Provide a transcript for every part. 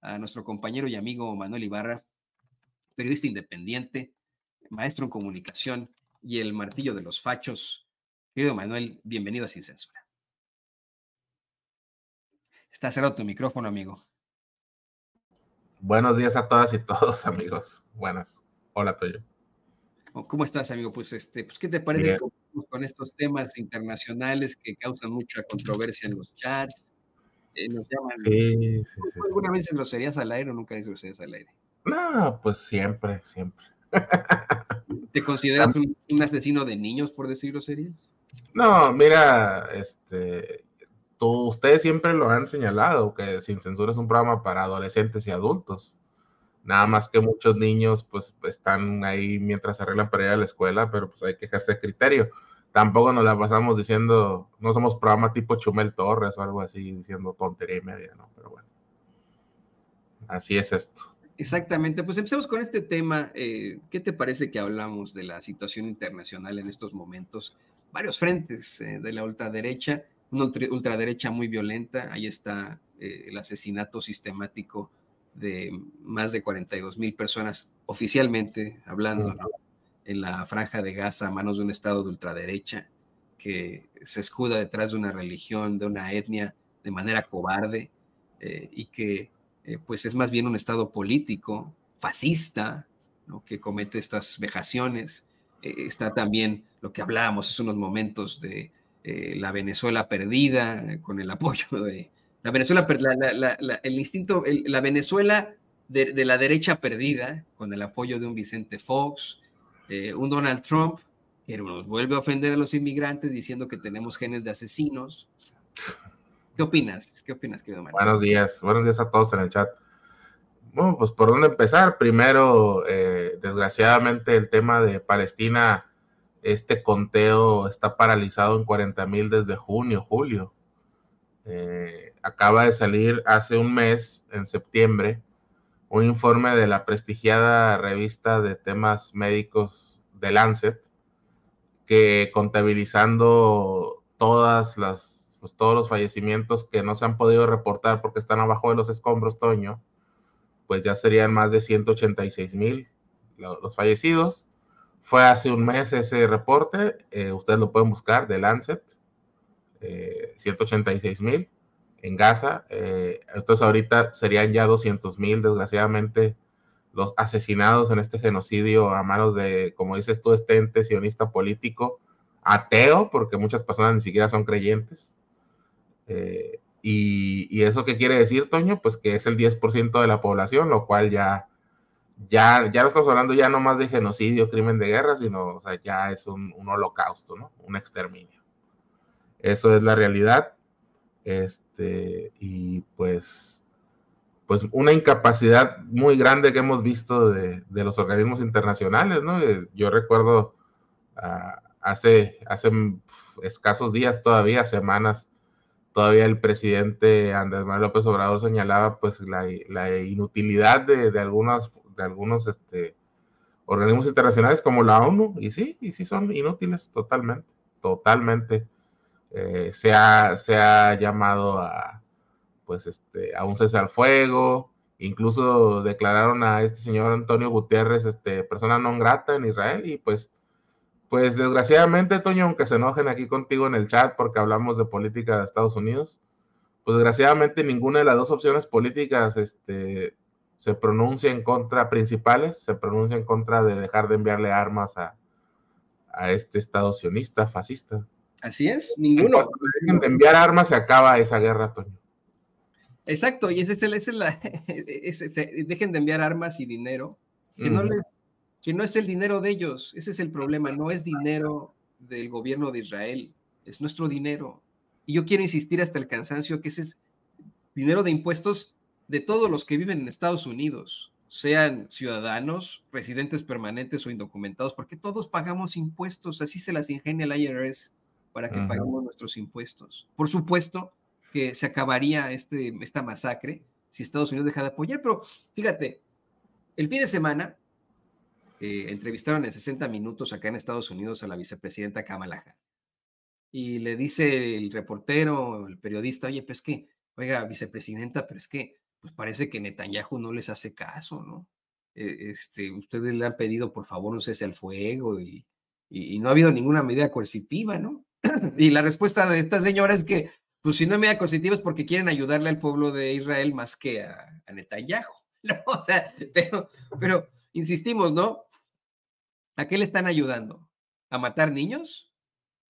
a nuestro compañero y amigo Manuel Ibarra, periodista independiente, maestro en comunicación y el martillo de los fachos. Querido Manuel, bienvenido a Sin Censura. Está cerrado tu micrófono, amigo. Buenos días a todas y todos, amigos. Buenas. Hola, tuyo ¿Cómo estás, amigo? Pues, este, pues ¿qué te parece con estos temas internacionales que causan mucha controversia en los chats? Eh, ¿Alguna vez en groserías al aire o nunca los groserías al aire? No, pues siempre, siempre. ¿Te consideras un, asesino de niños por decir groserías? No, mira, este, tú, ustedes siempre lo han señalado, que Sin Censura es un programa para adolescentes y adultos. Nada más que muchos niños pues están ahí mientras arreglan para ir a la escuela, pero pues hay que ejercer criterio tampoco nos la pasamos diciendo, no somos programa tipo Chumel Torres o algo así, diciendo tontería y media, ¿no? Pero bueno, así es esto. Exactamente, pues empecemos con este tema. Eh, ¿Qué te parece que hablamos de la situación internacional en estos momentos? Varios frentes eh, de la ultraderecha, una ultraderecha muy violenta, ahí está eh, el asesinato sistemático de más de 42 mil personas oficialmente hablando, ¿no? en la franja de Gaza a manos de un Estado de ultraderecha que se escuda detrás de una religión, de una etnia, de manera cobarde, eh, y que eh, pues es más bien un Estado político, fascista, que comete estas vejaciones. Eh, está también lo que hablábamos es unos momentos de la Venezuela perdida, con el apoyo de... La Venezuela, el instinto, la Venezuela de, la derecha perdida, con el apoyo de un Vicente Fox, eh, un Donald Trump que nos vuelve a ofender a los inmigrantes diciendo que tenemos genes de asesinos. ¿Qué opinas? ¿Qué opinas, querido Buenos días, buenos días a todos en el chat. Bueno, pues por dónde empezar. Primero, eh, desgraciadamente, el tema de Palestina, este conteo está paralizado en 40 mil desde junio, julio. Eh, acaba de salir hace un mes, en septiembre, un informe de la prestigiada revista de temas médicos de Lancet, que contabilizando todas las, pues, todos los fallecimientos que no se han podido reportar porque están abajo de los escombros, Toño, pues ya serían más de 186 mil los fallecidos. Fue hace un mes ese reporte, eh, ustedes lo pueden buscar, de Lancet, 186 eh, mil en Gaza. Eh, entonces ahorita serían ya 200.000 mil, desgraciadamente, los asesinados en este genocidio a manos de, como dices tú, este ente sionista político, ateo, porque muchas personas ni siquiera son creyentes. Eh, y, y, eso qué quiere decir, Toño? Pues que es el 10% de la población, lo cual ya, ya, ya no estamos hablando ya no más de genocidio, crimen de guerra, sino o sea, ya es un, un holocausto, ¿no? Un exterminio. Eso es la realidad. Este, y pues, pues una incapacidad muy grande que hemos visto de, los organismos internacionales, ¿no? Eh, yo recuerdo ah, hace, escasos días, todavía semanas, todavía el presidente Andrés Manuel López Obrador señalaba pues la, inutilidad de, algunas, de algunos este, organismos internacionales como la ONU, y sí, y sí son inútiles totalmente, totalmente. Eh, se, ha, llamado a, pues este, a un cese al fuego, incluso declararon a este señor Antonio Gutiérrez este, persona non grata en Israel y pues, pues desgraciadamente, Toño, aunque se enojen aquí contigo en el chat porque hablamos de política de Estados Unidos, pues desgraciadamente ninguna de las dos opciones políticas este, se pronuncia en contra principales, se pronuncia en contra de dejar de enviarle armas a este estado sionista, fascista. Así es, ninguno. dejen de enviar armas se acaba esa guerra, Toño. Exacto, y ese es el, la, dejen de enviar armas y dinero, que, no que no es el dinero de ellos, ese es el problema, no es dinero del gobierno de Israel, es nuestro dinero. Y yo quiero insistir hasta el cansancio que ese es dinero de impuestos de todos los que viven en Estados Unidos, sean ciudadanos, residentes permanentes o indocumentados, porque todos pagamos impuestos, así se las ingenia el IRS para que paguemos nuestros impuestos. Por supuesto que se acabaría este, esta masacre si Estados Unidos deja de apoyar, pero fíjate, el fin de semana eh, entrevistaron en 60 minutos acá en Estados Unidos a la vicepresidenta Kamala Y le dice el reportero, el periodista, oye, pues que, oiga, vicepresidenta, pero es que, pues parece que Netanyahu no les hace caso, ¿no? Eh, este, ustedes le han pedido, por favor, no cese el fuego y, no ha habido ninguna medida coercitiva, ¿no? y la respuesta de esta señora es que, pues si no da medidas es porque quieren ayudarle al pueblo de Israel más que a, Netanyahu. o sea, pero, insistimos, ¿no? ¿A qué le están ayudando? ¿A matar niños?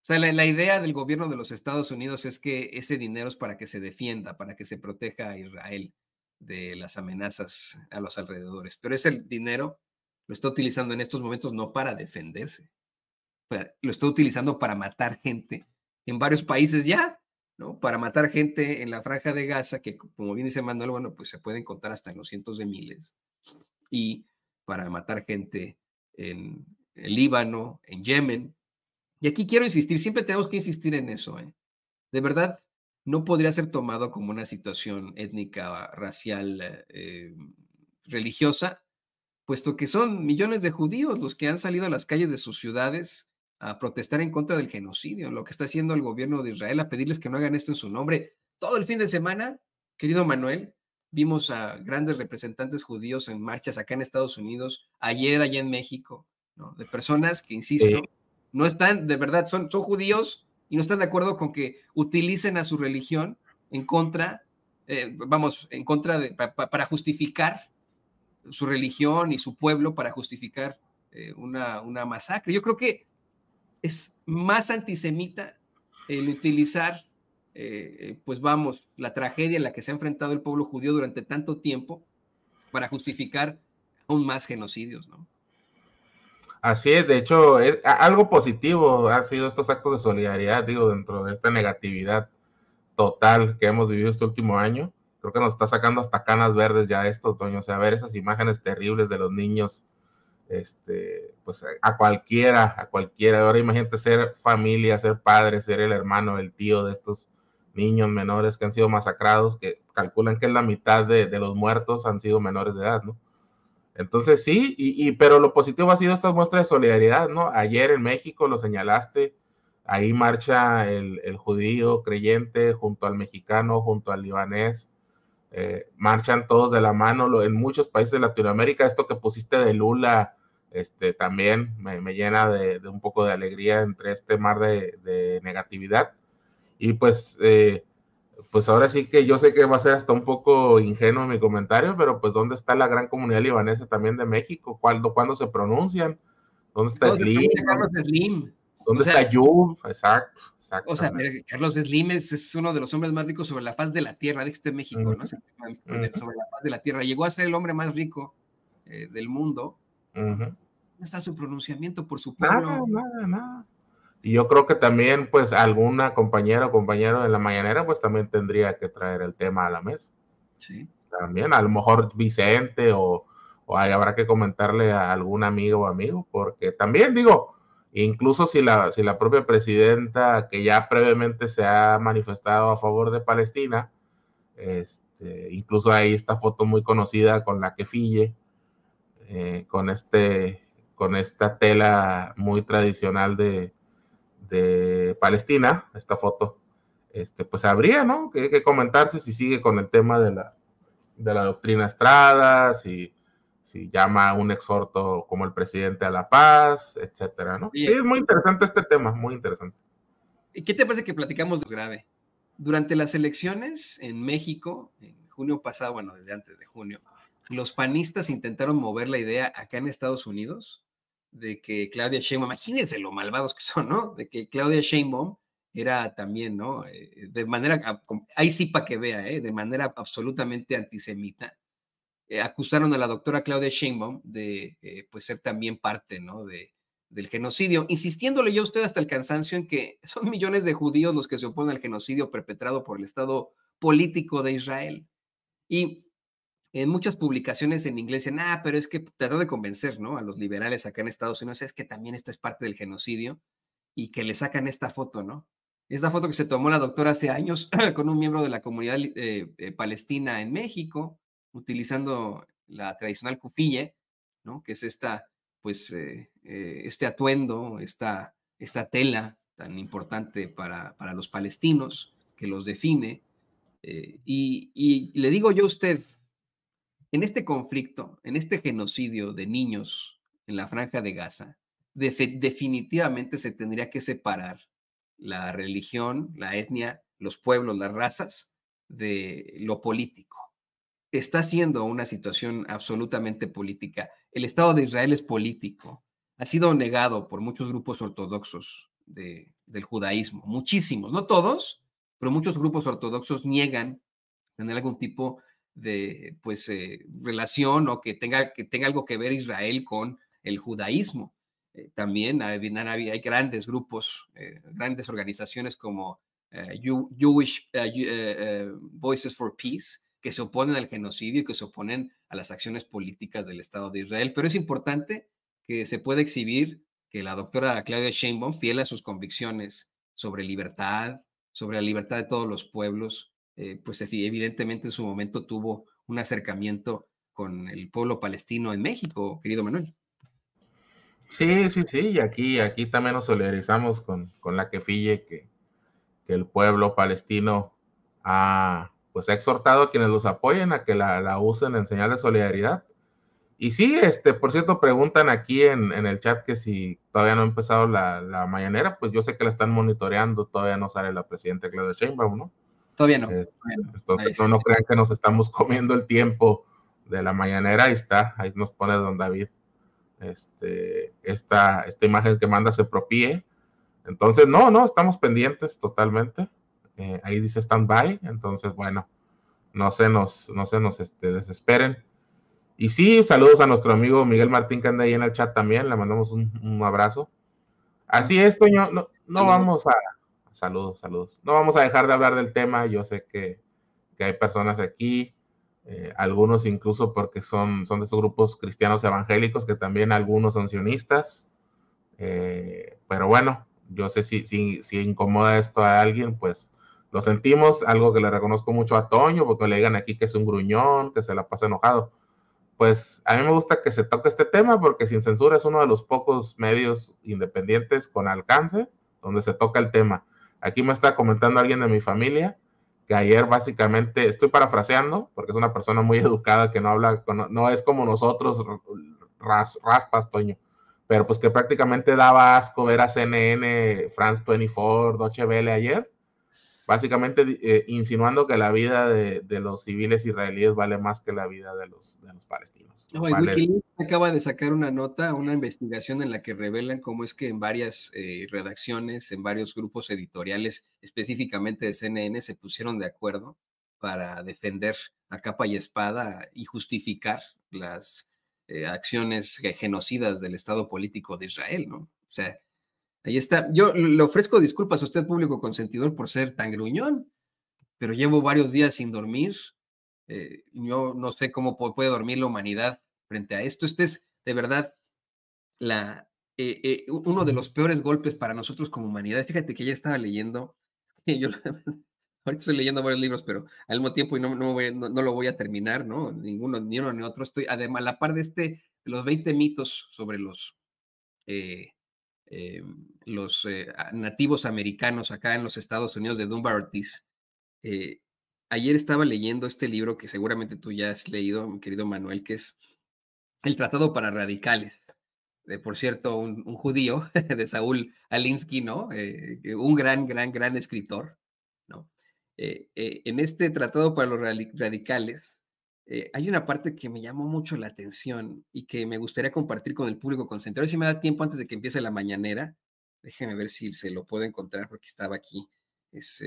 O sea, la, la, idea del gobierno de los Estados Unidos es que ese dinero es para que se defienda, para que se proteja a Israel de las amenazas a los alrededores. Pero ese dinero lo está utilizando en estos momentos no para defenderse, lo está utilizando para matar gente en varios países ya, ¿no? Para matar gente en la franja de Gaza, que como bien dice Manuel, bueno, pues se pueden contar hasta en los cientos de miles, y para matar gente en el Líbano, en Yemen. Y aquí quiero insistir, siempre tenemos que insistir en eso, ¿eh? De verdad, no podría ser tomado como una situación étnica, racial, eh, eh, religiosa, puesto que son millones de judíos los que han salido a las calles de sus ciudades a protestar en contra del genocidio, lo que está haciendo el gobierno de Israel, a pedirles que no hagan esto en su nombre. Todo el fin de semana, querido Manuel, vimos a grandes representantes judíos en marchas acá en Estados Unidos, ayer allá en México, ¿no? de personas que, insisto, no están, de verdad, son, son judíos y no están de acuerdo con que utilicen a su religión en contra, eh, vamos, en contra de, para justificar su religión y su pueblo, para justificar eh, una, una masacre. Yo creo que es más antisemita el utilizar, eh, eh, pues vamos, la tragedia en la que se ha enfrentado el pueblo judío durante tanto tiempo para justificar aún más genocidios, ¿no? Así es, de hecho, algo positivo ha sido estos actos de solidaridad, digo, dentro de esta negatividad total que hemos vivido este último año. Creo que nos está sacando hasta canas verdes ya esto, Toño. O sea, ver esas imágenes terribles de los niños este, pues eh, a cualquiera, a cualquiera. Ahora imagínate ser familia, ser padre, ser el hermano, el tío de estos niños menores que han sido masacrados, que calculan que la mitad de, los muertos han sido menores de edad, ¿no? Entonces sí, y, y, pero lo positivo ha sido estas muestras de solidaridad, ¿no? Ayer en México lo señalaste, ahí marcha el, judío creyente junto al mexicano, junto al libanés, eh, marchan todos de la mano, en muchos países de Latinoamérica, esto que pusiste de Lula este, también me, llena de, un poco de alegría entre este mar de, negatividad. Y pues, eh, pues ahora sí que yo sé que va a ser hasta un poco ingenuo mi comentario, pero pues ¿dónde está la gran comunidad libanesa también de México? ¿Cuándo, cuándo se pronuncian? ¿Dónde está Slim? Carlos Slim. ¿Dónde está Yul? Exacto, exacto. O sea, Carlos Slim es, uno de los hombres más ricos sobre la faz de la tierra, de este México, ¿no? Sobre la faz de la tierra. Llegó a ser el hombre más rico eh, del mundo. Uh está su pronunciamiento por su pueblo. Nada, nada, nada. Y yo creo que también, pues, alguna compañera o compañero de la mañanera, pues, también tendría que traer el tema a la mesa. Sí. También, a lo mejor Vicente o, habrá que comentarle a algún amigo o amigo, porque también digo, incluso si la, si la propia presidenta, que ya previamente se ha manifestado a favor de Palestina, este, incluso ahí esta foto muy conocida con la que Fille, eh, con este con esta tela muy tradicional de, de Palestina, esta foto, este, pues habría, ¿no? Que, que, comentarse si sigue con el tema de la, de la doctrina Estrada, si, si llama un exhorto como el presidente a la paz, etcétera, ¿no? Sí, es muy interesante este tema, muy interesante. ¿Y qué te parece que platicamos de grave? Durante las elecciones en México, en junio pasado, bueno, desde antes de junio, los panistas intentaron mover la idea acá en Estados Unidos de que Claudia Sheinbaum, imagínense lo malvados que son, ¿no? De que Claudia Sheinbaum era también, ¿no? Eh, de manera, ahí sí para que vea, ¿eh? De manera absolutamente antisemita. Eh, acusaron a la doctora Claudia Sheinbaum de, eh, pues, ser también parte, ¿no? De, del genocidio, insistiéndole yo a usted hasta el cansancio en que son millones de judíos los que se oponen al genocidio perpetrado por el Estado político de Israel. Y en muchas publicaciones en inglés dicen, ah, pero es que trató de convencer, ¿no? A los liberales acá en Estados Unidos es que también esta es parte del genocidio y que le sacan esta foto, ¿no? Esta foto que se tomó la doctora hace años con un miembro de la comunidad eh, eh, palestina en México, utilizando la tradicional cufille, ¿no? Que es esta, pues, eh, este atuendo, esta, esta tela tan importante para, para los palestinos, que los define. Y, y le digo yo a usted, en este conflicto, en este genocidio de niños en la franja de Gaza, definitivamente se tendría que separar la religión, la etnia, los pueblos, las razas de lo político. Está siendo una situación absolutamente política. El Estado de Israel es político. Ha sido negado por muchos grupos ortodoxos del judaísmo, muchísimos, no todos, pero muchos grupos ortodoxos niegan tener algún tipo de de pues eh, relación o que tenga, que tenga algo que ver Israel con el judaísmo. Eh, también hay, hay, grandes grupos, eh, grandes organizaciones como Jewish Voices for Peace, que se oponen al genocidio que se oponen a las acciones políticas del Estado de Israel. Pero es importante que se pueda exhibir que la doctora Claudia Sheinbaum, fiel a sus convicciones sobre libertad, sobre la libertad de todos los pueblos, eh, pues evidentemente en su momento tuvo un acercamiento con el pueblo palestino en México, querido Manuel. Sí, sí, sí, y aquí, aquí también nos solidarizamos con, con la que Fille que el pueblo palestino ha, pues exhortado a quienes los apoyen a que la, la usen en señal de solidaridad. Y sí, este, por cierto, preguntan aquí en, en el chat que si todavía no ha empezado la, la, mañanera, pues yo sé que la están monitoreando, todavía no sale la presidenta Claudia Sheinbaum, ¿no? Este, todavía no. Entonces, no, crean que nos estamos comiendo el tiempo de la mañanera. Ahí está, ahí nos pone don David. Este, esta, esta imagen que manda se propíe. Entonces, no, no, estamos pendientes totalmente. Eh, ahí dice stand-by. Entonces, bueno, no se nos, no se nos este, desesperen. Y sí, saludos a nuestro amigo Miguel Martín que anda ahí en el chat también. Le mandamos un, abrazo. Así es, Toño. no vamos a, saludos, saludos. No vamos a dejar de hablar del tema, yo sé que, que hay personas aquí, eh, algunos incluso porque son, son de estos grupos cristianos evangélicos, que también algunos son sionistas, eh, pero bueno, yo sé si, si, si incomoda esto a alguien, pues lo sentimos, algo que le reconozco mucho a Toño, porque le digan aquí que es un gruñón, que se la pasa enojado. Pues a mí me gusta que se toque este tema porque Sin Censura es uno de los pocos medios independientes con alcance donde se toca el tema. Aquí me está comentando alguien de mi familia que ayer básicamente, estoy parafraseando, porque es una persona muy educada que no habla, no es como nosotros, raspas, Toño, pero pues que prácticamente daba asco ver a CNN, France 24, Deutsche Welle ayer, básicamente eh, insinuando que la vida de, los civiles israelíes vale más que la vida de los, los palestinos. acaba de sacar una nota, una investigación en la que revelan cómo es que en varias eh, redacciones, en varios grupos editoriales, específicamente de CNN, se pusieron de acuerdo para defender a capa y espada y justificar las eh, acciones genocidas del Estado político de Israel, ¿no? O sea, Ahí está. Yo le ofrezco disculpas a usted, público consentidor, por ser tan gruñón, pero llevo varios días sin dormir. Eh, yo no sé cómo puede dormir la humanidad frente a esto. Este es, de verdad, eh, eh, uno de los peores golpes para nosotros como humanidad. Fíjate que ya estaba leyendo, yo ahorita estoy leyendo varios libros, pero al mismo tiempo y no, lo voy a terminar, ¿no? Ninguno, ni uno ni otro. Estoy, además, a la par de este, los 20 mitos sobre los eh, eh, los eh, nativos americanos acá en los Estados Unidos de Dunbar Ortiz. Eh, ayer estaba leyendo este libro que seguramente tú ya has leído, mi querido Manuel, que es El Tratado para Radicales. De, por cierto, un, un judío de Saúl Alinsky, ¿no? un gran, gran, gran escritor, ¿no? en este Tratado para los Radicales, eh, hay una parte que me llamó mucho la atención y que me gustaría compartir con el público concentrado. Si me da tiempo antes de que empiece la mañanera, déjenme ver si se lo puedo encontrar porque estaba aquí. Es,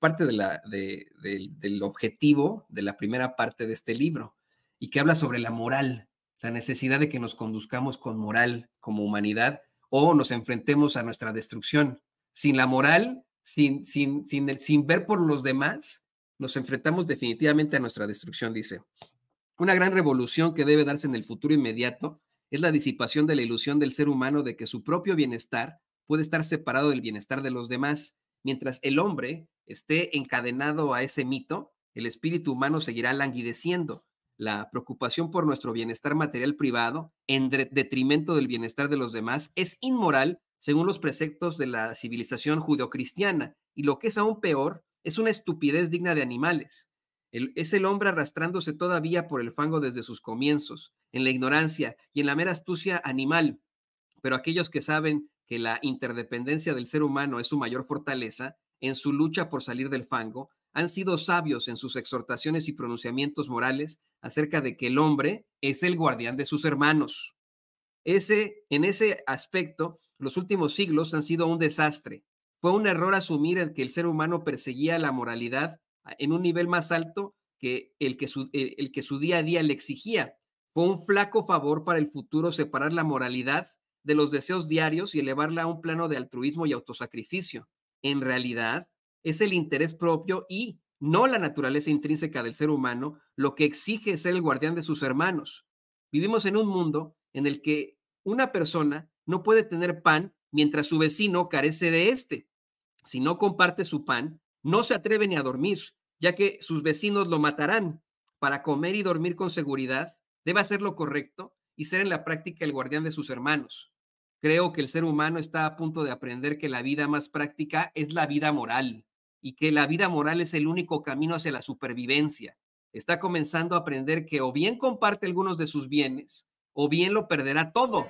parte de la, del objetivo de la primera parte de este libro y que habla sobre la moral, la necesidad de que nos conduzcamos con moral como humanidad o nos enfrentemos a nuestra destrucción. Sin la moral, sin, sin, sin, sin ver por los demás, nos enfrentamos definitivamente a nuestra destrucción, dice. Una gran revolución que debe darse en el futuro inmediato es la disipación de la ilusión del ser humano de que su propio bienestar puede estar separado del bienestar de los demás. Mientras el hombre esté encadenado a ese mito, el espíritu humano seguirá languideciendo. La preocupación por nuestro bienestar material privado, en detrimento del bienestar de los demás, es inmoral según los preceptos de la civilización judeocristiana. Y lo que es aún peor, es una estupidez digna de animales. es el hombre arrastrándose todavía por el fango desde sus comienzos, en la ignorancia y en la mera astucia animal. Pero aquellos que saben que la interdependencia del ser humano es su mayor fortaleza, en su lucha por salir del fango, han sido sabios en sus exhortaciones y pronunciamientos morales acerca de que el hombre es el guardián de sus hermanos. Ese, en ese aspecto, los últimos siglos han sido un desastre, fue un error asumir que el ser humano perseguía la moralidad en un nivel más alto que el que el que su día a día le exigía. Fue un flaco favor para el futuro separar la moralidad de los deseos diarios y elevarla a un plano de altruismo y autosacrificio. En realidad, es el interés propio y no la naturaleza intrínseca del ser humano lo que exige ser el guardián de sus hermanos. Vivimos en un mundo en el que una persona no puede tener pan mientras su vecino carece de este. Si no comparte su pan, no se atreve ni a dormir, ya que sus vecinos lo matarán. Para comer y dormir con seguridad, debe hacer lo correcto y ser en la práctica el guardián de sus hermanos. Creo que el ser humano está a punto de aprender que la vida más práctica es la vida moral y que la vida moral es el único camino hacia la supervivencia. Está comenzando a aprender que o bien comparte algunos de sus bienes o bien lo perderá todo.